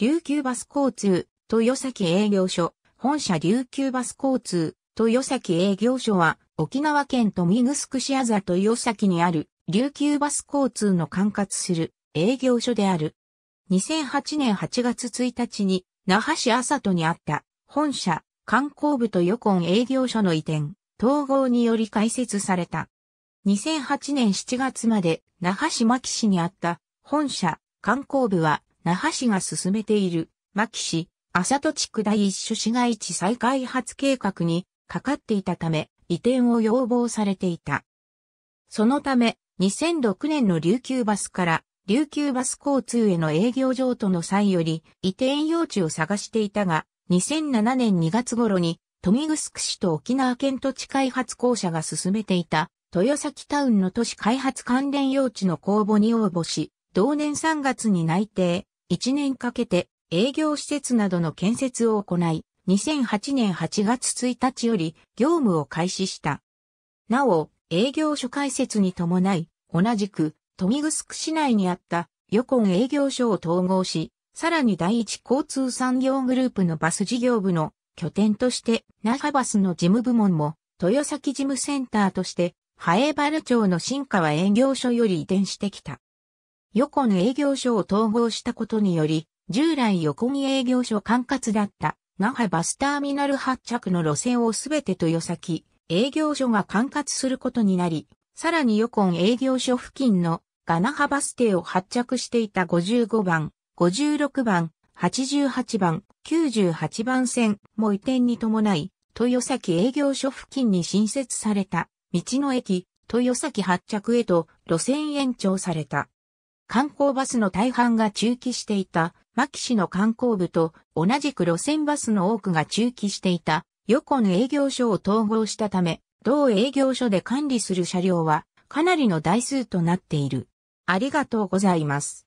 琉球バス交通、豊崎営業所、本社琉球バス交通、豊崎営業所は、沖縄県富城市あざ豊崎にある、琉球バス交通の管轄する営業所である。2008年8月1日に、那覇市あ都とにあった、本社、観光部と予根営業所の移転、統合により開設された。2008年7月まで、那覇市牧市にあった、本社、観光部は、那覇市が進めている、牧市、浅戸地区第一種市街地再開発計画にかかっていたため、移転を要望されていた。そのため、2006年の琉球バスから、琉球バス交通への営業譲渡の際より、移転用地を探していたが、2007年2月頃に、富城市と沖縄県土地開発公社が進めていた、豊崎タウンの都市開発関連用地の公募に応募し、同年3月に内定、1年かけて営業施設などの建設を行い、2008年8月1日より業務を開始した。なお、営業所開設に伴い、同じく、富城市内にあった横根営業所を統合し、さらに第一交通産業グループのバス事業部の拠点として、那覇バスの事務部門も、豊崎事務センターとして、ハエバル町の新川営業所より移転してきた。横根営業所を統合したことにより、従来横木営業所管轄だった那覇バスターミナル発着の路線をすべて豊崎営業所が管轄することになり、さらに横根営業所付近のが那覇バス停を発着していた55番、56番、88番、98番線も移転に伴い、豊崎営業所付近に新設された道の駅、豊崎発着へと路線延長された。観光バスの大半が中期していた、牧市の観光部と同じく路線バスの多くが中期していた、横根営業所を統合したため、同営業所で管理する車両はかなりの台数となっている。ありがとうございます。